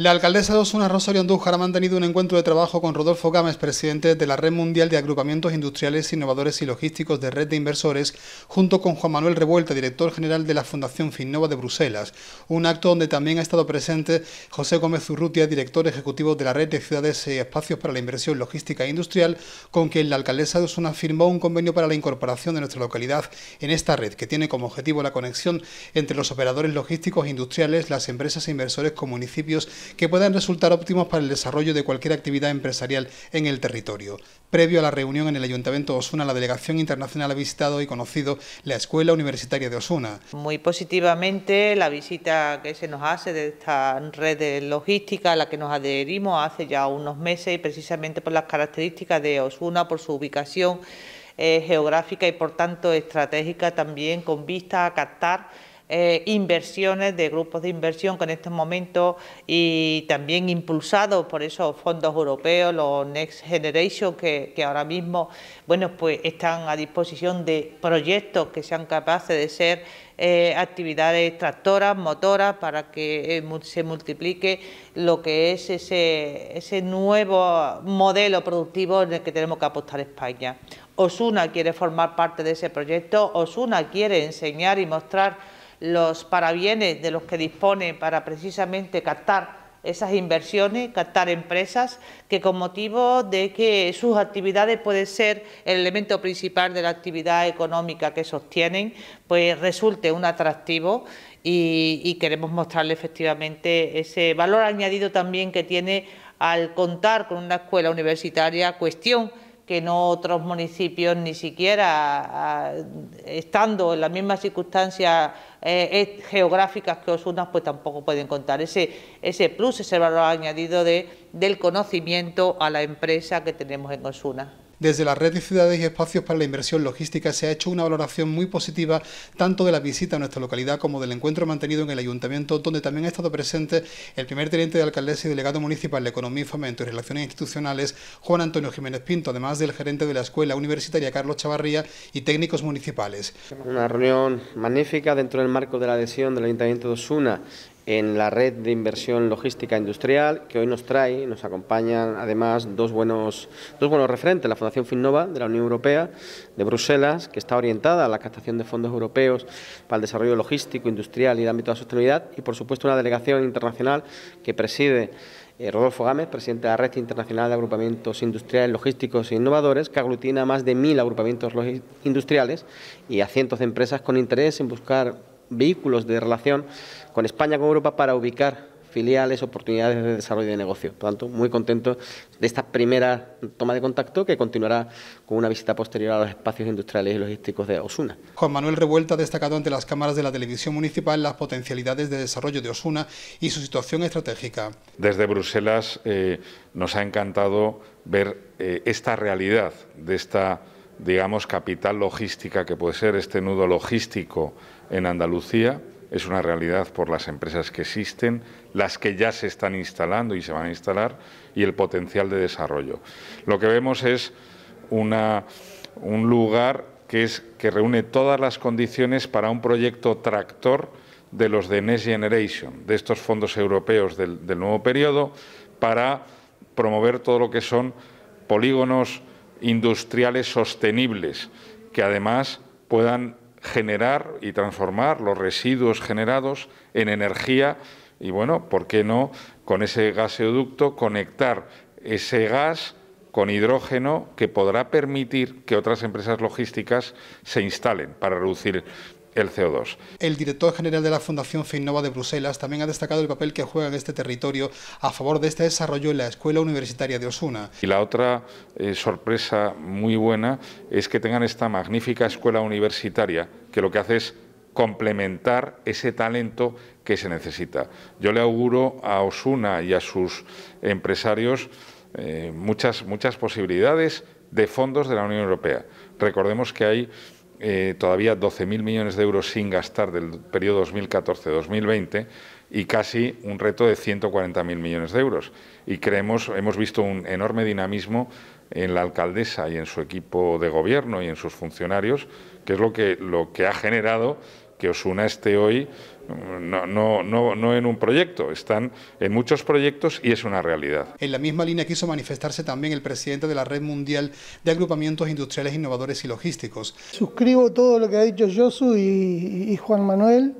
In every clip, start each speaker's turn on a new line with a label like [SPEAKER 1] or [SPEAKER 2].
[SPEAKER 1] La alcaldesa de Osuna, Rosario Andújar, ha mantenido un encuentro de trabajo con Rodolfo Gámez, presidente de la Red Mundial de Agrupamientos Industriales, Innovadores y Logísticos de Red de Inversores, junto con Juan Manuel Revuelta, director general de la Fundación Finnova de Bruselas. Un acto donde también ha estado presente José Gómez Urrutia, director ejecutivo de la Red de Ciudades y Espacios para la Inversión Logística e Industrial, con quien la alcaldesa de Osuna firmó un convenio para la incorporación de nuestra localidad en esta red, que tiene como objetivo la conexión entre los operadores logísticos e industriales, las empresas e inversores con municipios que puedan resultar óptimos para el desarrollo de cualquier actividad empresarial en el territorio. Previo a la reunión en el Ayuntamiento de Osuna, la delegación internacional ha visitado y conocido la Escuela Universitaria de Osuna.
[SPEAKER 2] Muy positivamente la visita que se nos hace de esta red de logística a la que nos adherimos hace ya unos meses y precisamente por las características de Osuna, por su ubicación eh, geográfica y por tanto estratégica también con vista a captar eh, inversiones de grupos de inversión que en estos momentos y también impulsados por esos fondos europeos, los Next Generation, que, ahora mismo bueno, pues están a disposición de proyectos que sean capaces de ser eh, actividades tractoras, motoras, para que eh, se multiplique lo que es ese, ese nuevo modelo productivo en el que tenemos que apostar España. Osuna quiere formar parte de ese proyecto, Osuna quiere enseñar y mostrar los parabienes de los que dispone para precisamente captar esas inversiones, captar empresas que con motivo de que sus actividades pueden ser el elemento principal de la actividad económica que sostienen, pues resulte un atractivo y, y queremos mostrarle efectivamente ese valor añadido también que tiene al contar con una escuela universitaria, cuestión que no otros municipios ni siquiera estando en las mismas circunstancias eh, geográficas que Osuna, pues tampoco pueden contar ese, ese plus, ese valor añadido de, del conocimiento a la empresa que tenemos en Osuna.
[SPEAKER 1] Desde la red de ciudades y espacios para la inversión logística se ha hecho una valoración muy positiva tanto de la visita a nuestra localidad como del encuentro mantenido en el ayuntamiento, donde también ha estado presente el primer teniente de alcaldesa y delegado municipal de Economía y Fomento y Relaciones Institucionales, Juan Antonio Jiménez Pinto, además del gerente de la Escuela Universitaria Carlos Chavarría y técnicos municipales.
[SPEAKER 3] Una reunión magnífica dentro del marco de la adhesión del Ayuntamiento de Osuna en la red de inversión logística industrial que hoy nos trae, y nos acompañan además dos buenos, dos buenos referentes, la Fundación Finnova de la Unión Europea de Bruselas, que está orientada a la captación de fondos europeos para el desarrollo logístico, industrial y el ámbito de la sostenibilidad, y por supuesto una delegación internacional que preside eh, Rodolfo Gámez, presidente de la Red Internacional de Agrupamientos Industriales, Logísticos e Innovadores, que aglutina más de mil agrupamientos industriales y a cientos de empresas con interés en buscar vehículos de relación con España, con Europa, para ubicar filiales, oportunidades de desarrollo de negocio. Por lo tanto, muy contento de esta primera toma de contacto que continuará con una visita posterior a
[SPEAKER 4] los espacios industriales y logísticos de Osuna.
[SPEAKER 1] Juan Manuel Revuelta ha destacado ante las cámaras de la televisión municipal las potencialidades de desarrollo de Osuna y su situación estratégica.
[SPEAKER 4] Desde Bruselas eh, nos ha encantado ver eh, esta realidad de esta digamos, capital logística que puede ser este nudo logístico en Andalucía. Es una realidad por las empresas que existen, las que ya se están instalando y se van a instalar y el potencial de desarrollo. Lo que vemos es una, un lugar que, es, que reúne todas las condiciones para un proyecto tractor de los de Next Generation, de estos fondos europeos del, del nuevo periodo, para promover todo lo que son polígonos industriales sostenibles que además puedan generar y transformar los residuos generados en energía y bueno, ¿por qué no con ese gasoducto conectar ese gas con hidrógeno que podrá permitir que otras empresas logísticas se instalen para reducir el CO2.
[SPEAKER 1] El director general de la Fundación Finnova de Bruselas también ha destacado el papel que juega en este territorio a favor de este desarrollo en la Escuela Universitaria de Osuna.
[SPEAKER 4] Y la otra eh, sorpresa muy buena es que tengan esta magnífica escuela universitaria que lo que hace es complementar ese talento que se necesita. Yo le auguro a Osuna y a sus empresarios eh, muchas, muchas posibilidades de fondos de la Unión Europea. Recordemos que hay eh, todavía 12.000 millones de euros sin gastar del periodo 2014-2020 y casi un reto de 140.000 millones de euros. Y creemos, hemos visto un enorme dinamismo en la alcaldesa y en su equipo de gobierno y en sus funcionarios, que es lo que, lo que ha generado que Osuna esté hoy no, no, en un proyecto, están en muchos proyectos y es una realidad.
[SPEAKER 1] En la misma línea quiso manifestarse también el presidente de la Red Mundial de Agrupamientos Industriales Innovadores y Logísticos.
[SPEAKER 3] Suscribo todo lo que ha dicho Josu y, Juan Manuel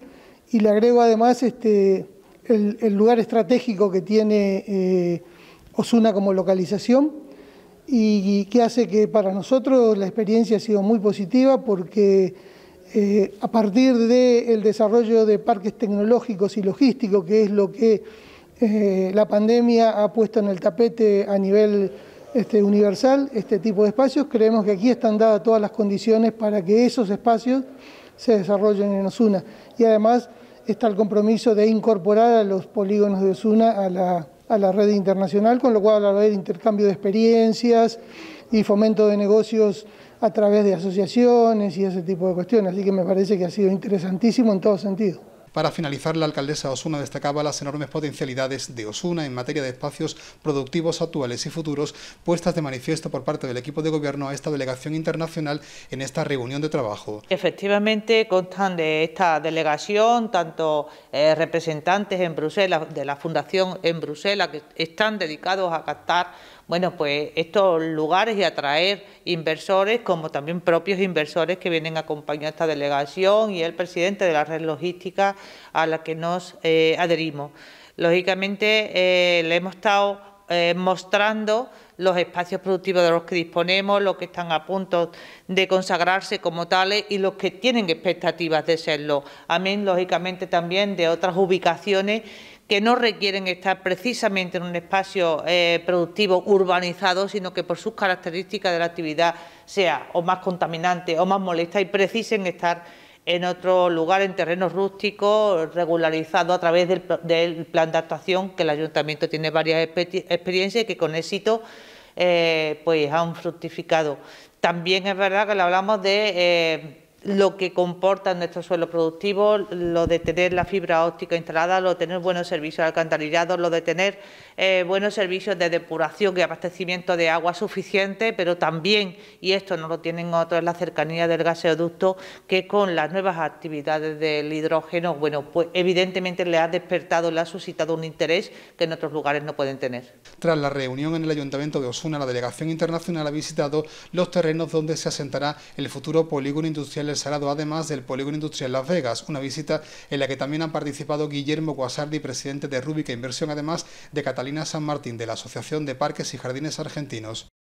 [SPEAKER 3] y le agrego además este, el, lugar estratégico que tiene eh, Osuna como localización y que hace que para nosotros la experiencia ha sido muy positiva porque eh, a partir del desarrollo de parques tecnológicos y logísticos, que es lo que eh, la pandemia ha puesto en el tapete a nivel este, universal, este tipo de espacios, creemos que aquí están dadas todas las condiciones para que esos espacios se desarrollen en Osuna. Y además está el compromiso de incorporar a los polígonos de Osuna a la, red internacional, con lo cual la red haber intercambio de experiencias y fomento de negocios a través de asociaciones y ese tipo de cuestiones. Así que me parece que ha sido interesantísimo en todo sentido.
[SPEAKER 1] Para finalizar, la alcaldesa Osuna destacaba las enormes potencialidades de Osuna en materia de espacios productivos actuales y futuros, puestas de manifiesto por parte del equipo de gobierno a esta delegación internacional en esta reunión de trabajo.
[SPEAKER 2] Efectivamente, constan de esta delegación tanto eh, representantes en Bruselas, de la Fundación en Bruselas, que están dedicados a captar bueno, pues estos lugares y atraer inversores, como también propios inversores que vienen acompañando esta delegación y el presidente de la red logística a la que nos eh, adherimos. Lógicamente, eh, le hemos estado eh, mostrando los espacios productivos de los que disponemos, los que están a punto de consagrarse como tales y los que tienen expectativas de serlo. Amén, lógicamente, también de otras ubicaciones que no requieren estar precisamente en un espacio eh, productivo urbanizado, sino que por sus características de la actividad sea o más contaminante o más molesta y precisen estar en otro lugar, en terrenos rústicos, regularizado a través del, plan de actuación, que el ayuntamiento tiene varias experiencias y que con éxito eh, pues han fructificado. También es verdad que le hablamos de... Eh, lo que comporta nuestro suelo productivo, lo de tener la fibra óptica instalada, lo de tener buenos servicios alcantarillados, lo de tener eh, buenos servicios de depuración y abastecimiento de agua suficiente, pero también, y esto no lo tienen otros, la cercanía del gasoducto, que con las nuevas actividades del hidrógeno, bueno, pues evidentemente le ha despertado, le ha suscitado un interés que en otros lugares no pueden tener. Tras
[SPEAKER 1] la reunión en el Ayuntamiento de Osuna, la delegación internacional ha visitado los terrenos donde se asentará el futuro polígono industrial el Salado, además del Polígono Industrial Las Vegas, una visita en la que también han participado Guillermo Guasardi, presidente de Rúbica Inversión, además de Catalina San Martín, de la Asociación de Parques y Jardines Argentinos.